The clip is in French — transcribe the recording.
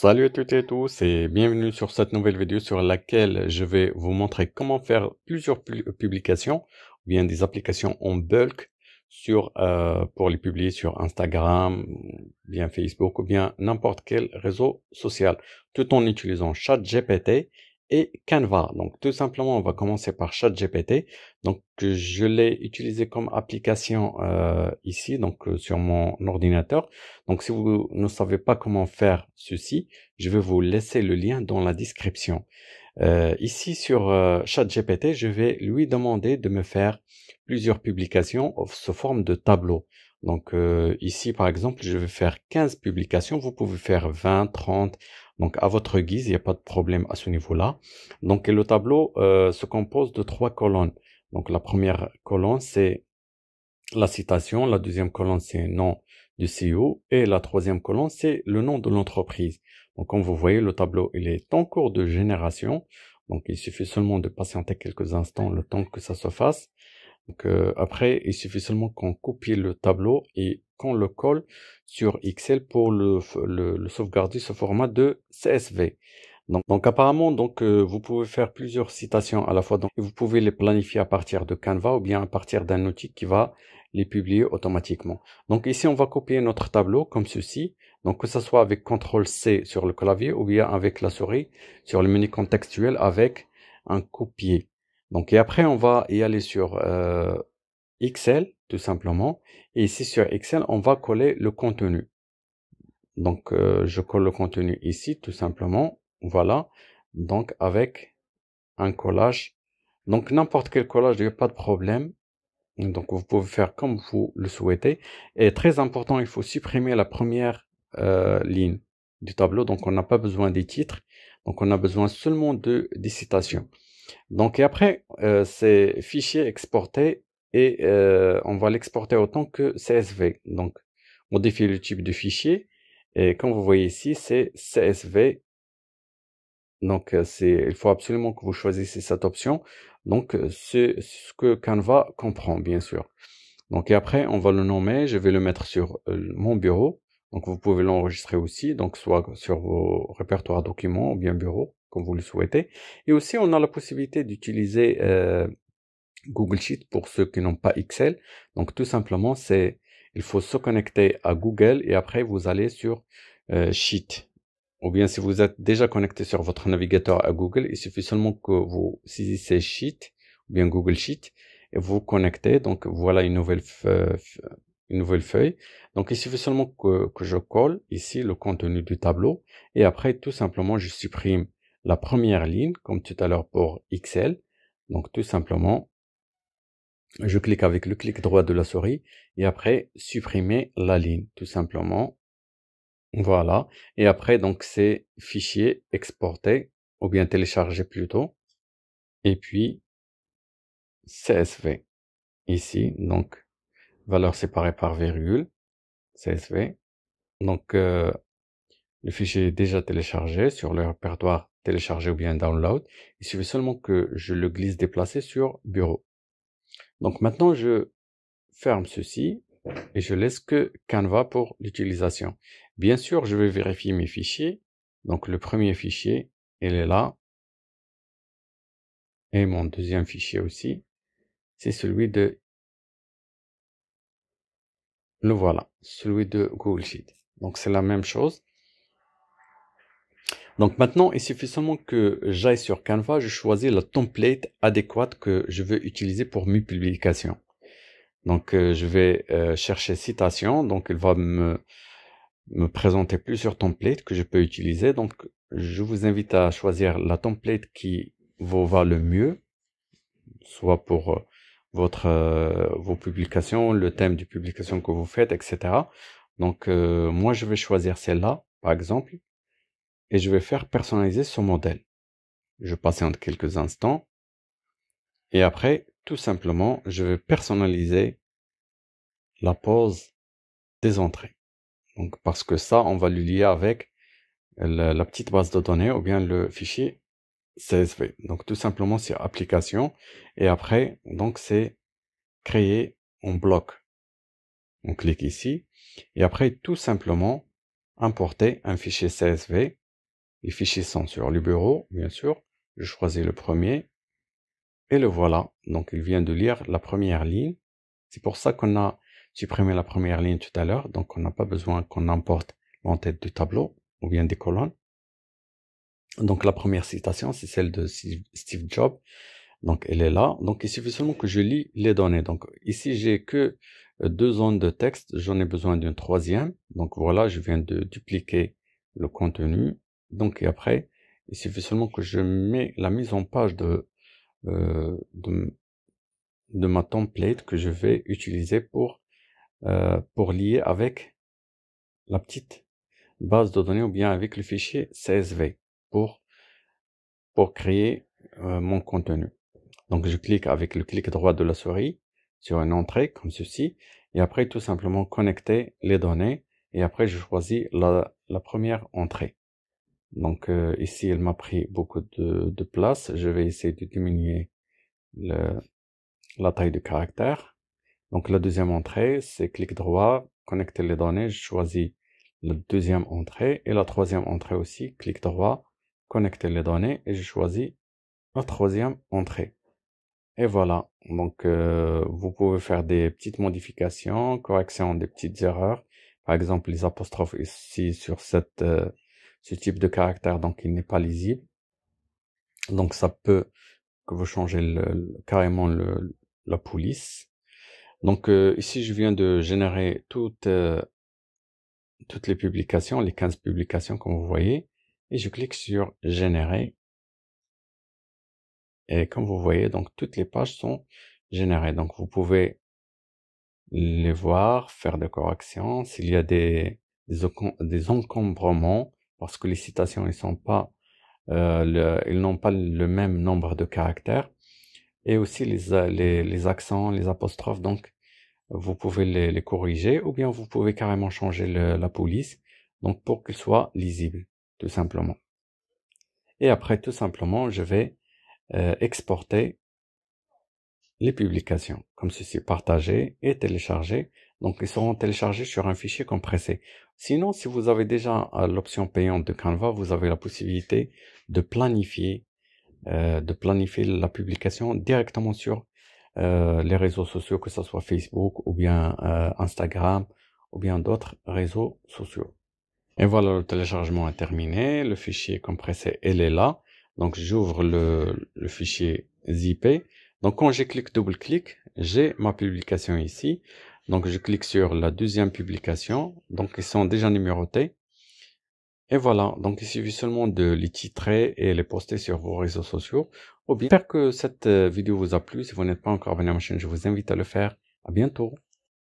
Salut à toutes et à tous et bienvenue sur cette nouvelle vidéo sur laquelle je vais vous montrer comment faire plusieurs publications ou bien des applications en bulk sur, euh, pour les publier sur Instagram, bien Facebook ou bien n'importe quel réseau social tout en utilisant ChatGPT et Canva. Donc tout simplement, on va commencer par ChatGPT. Donc je l'ai utilisé comme application euh, ici, donc euh, sur mon ordinateur. Donc si vous ne savez pas comment faire ceci, je vais vous laisser le lien dans la description. Euh, ici sur ChatGPT, je vais lui demander de me faire plusieurs publications sous forme de tableau. Donc euh, ici, par exemple, je vais faire 15 publications. Vous pouvez faire 20, 30. Donc à votre guise, il n'y a pas de problème à ce niveau-là. Donc le tableau euh, se compose de trois colonnes. Donc la première colonne, c'est la citation. La deuxième colonne, c'est le nom du CEO. Et la troisième colonne, c'est le nom de l'entreprise. Donc comme vous voyez, le tableau, il est en cours de génération. Donc il suffit seulement de patienter quelques instants le temps que ça se fasse. Donc, euh, après, il suffit seulement qu'on copie le tableau et qu'on le colle sur Excel pour le, sauvegarder sous format de CSV. Donc, apparemment, donc euh, vous pouvez faire plusieurs citations à la fois. Donc, vous pouvez les planifier à partir de Canva ou bien à partir d'un outil qui va les publier automatiquement. Donc ici, on va copier notre tableau comme ceci. Donc que ce soit avec CTRL C sur le clavier ou bien avec la souris sur le menu contextuel avec un copier. Donc, et après, on va y aller sur euh, Excel, tout simplement. Et ici, sur Excel, on va coller le contenu. Donc, euh, je colle le contenu ici, tout simplement. Voilà. Donc, avec un collage. Donc, n'importe quel collage, il n'y a pas de problème. Donc, vous pouvez faire comme vous le souhaitez. Et très important, il faut supprimer la première euh, ligne du tableau. Donc, on n'a pas besoin des titres. Donc, on a besoin seulement de, des citations. Donc, et après, euh, c'est fichier exporté et euh, on va l'exporter autant que CSV. Donc, on modifier le type de fichier. Et comme vous voyez ici, c'est CSV. Donc, euh, c'est, il faut absolument que vous choisissez cette option. Donc, c'est ce que Canva comprend, bien sûr. Donc, et après, on va le nommer. Je vais le mettre sur mon bureau. Donc, vous pouvez l'enregistrer aussi. Donc, soit sur vos répertoires documents ou bien bureau comme vous le souhaitez. Et aussi, on a la possibilité d'utiliser euh, Google Sheet pour ceux qui n'ont pas Excel. Donc, tout simplement, c'est il faut se connecter à Google et après, vous allez sur euh, Sheet. Ou bien, si vous êtes déjà connecté sur votre navigateur à Google, il suffit seulement que vous saisissez Sheet ou bien Google Sheet et vous connectez. Donc, voilà une nouvelle une nouvelle feuille. Donc il suffit seulement que, que, je colle ici le contenu du tableau et après tout simplement je supprime la première ligne, comme tout à l'heure pour Excel, Donc tout simplement, je clique avec le clic droit de la souris et après supprimer la ligne, tout simplement. Voilà. Et après, donc c'est fichier exporter ou bien télécharger plutôt. Et puis CSV ici, donc valeur séparée par virgule, CSV. Donc euh, le fichier est déjà téléchargé sur le répertoire télécharger ou bien download. Il suffit seulement que je le glisse déplacer sur bureau. Donc maintenant, je ferme ceci et je laisse que Canva pour l'utilisation. Bien sûr, je vais vérifier mes fichiers. Donc le premier fichier, il est là. Et mon deuxième fichier aussi, c'est celui de... Le voilà, celui de Google Sheet. Donc c'est la même chose. Donc maintenant, il suffit seulement que j'aille sur Canva, je choisis la template adéquate que je veux utiliser pour mes publications. Donc euh, je vais euh, chercher citation, donc il va me, me présenter plusieurs templates que je peux utiliser. Donc je vous invite à choisir la template qui vous va le mieux, soit pour euh, votre, vos publications, le thème de publication que vous faites, etc. Donc moi je vais choisir celle-là, par exemple et je vais faire personnaliser ce modèle. Je patiente quelques instants et après, tout simplement, je vais personnaliser la pose des entrées. Donc, parce que ça, on va le lier avec la, petite base de données ou bien le fichier CSV. Donc, tout simplement, c'est application et après, donc, c'est créer un bloc. On clique ici et après, tout simplement, importer un fichier CSV les fichiers sont sur le bureau, bien sûr. Je choisis le premier. Et le voilà. Donc, il vient de lire la première ligne. C'est pour ça qu'on a supprimé la première ligne tout à l'heure. Donc, on n'a pas besoin qu'on importe l'entête du tableau ou bien des colonnes. Donc, la première citation, c'est celle de Steve Jobs. Donc, elle est là. Donc, il suffit seulement que je lis les données. Donc, ici, j'ai que euh, deux zones de texte. J'en ai besoin d'une troisième. Donc, voilà, je viens de dupliquer le contenu donc, et après, il suffit seulement que je mets la mise en page de, euh, de, ma template que je vais utiliser pour, euh, pour lier avec la petite base de données ou bien avec le fichier CSV pour, pour créer euh, mon contenu. Donc je clique avec le clic droit de la souris sur une entrée comme ceci et après tout simplement connecter les données et après je choisis la première entrée. Donc euh, ici, elle m'a pris beaucoup de, place. Je vais essayer de diminuer le, la taille de caractère. Donc la deuxième entrée, c'est clic droit, connecter les données. Je choisis la deuxième entrée et la troisième entrée aussi. Clic droit, connecter les données et je choisis la troisième entrée. Et voilà, donc euh, vous pouvez faire des petites modifications, corrections, des petites erreurs. Par exemple, les apostrophes ici sur cette... Euh, ce type de caractère, donc il n'est pas lisible. Donc ça peut que vous changez le, carrément le, la police. Donc euh, ici, je viens de générer toutes, euh, toutes les publications, les 15 publications comme vous voyez, et je clique sur « Générer ». Et comme vous voyez, donc toutes les pages sont générées. Donc vous pouvez les voir, faire des corrections. S'il y a des, des encombrements, parce que les citations euh, n'ont pas le même nombre de caractères et aussi les, euh, accents les apostrophes donc vous pouvez les, corriger ou bien vous pouvez carrément changer la police donc pour qu'ils soit lisible, tout simplement et après tout simplement je vais euh, exporter les publications comme ceci partager et télécharger donc, ils seront téléchargés sur un fichier compressé. Sinon, si vous avez déjà euh, l'option payante de Canva, vous avez la possibilité de planifier, euh, de planifier la publication directement sur euh, les réseaux sociaux, que ce soit Facebook ou bien Instagram ou bien d'autres réseaux sociaux. Et voilà, le téléchargement est terminé, le fichier compressé, il est là. Donc j'ouvre le, le, fichier zippé. Donc quand je clique double clic, j'ai ma publication ici. Donc je clique sur la deuxième publication. Donc ils sont déjà numérotés. Et voilà, donc il suffit seulement de les titrer et les poster sur vos réseaux sociaux. bien, j'espère que cette euh, vidéo vous a plu. Si vous n'êtes pas encore abonné à ma chaîne, je vous invite à le faire. À bientôt.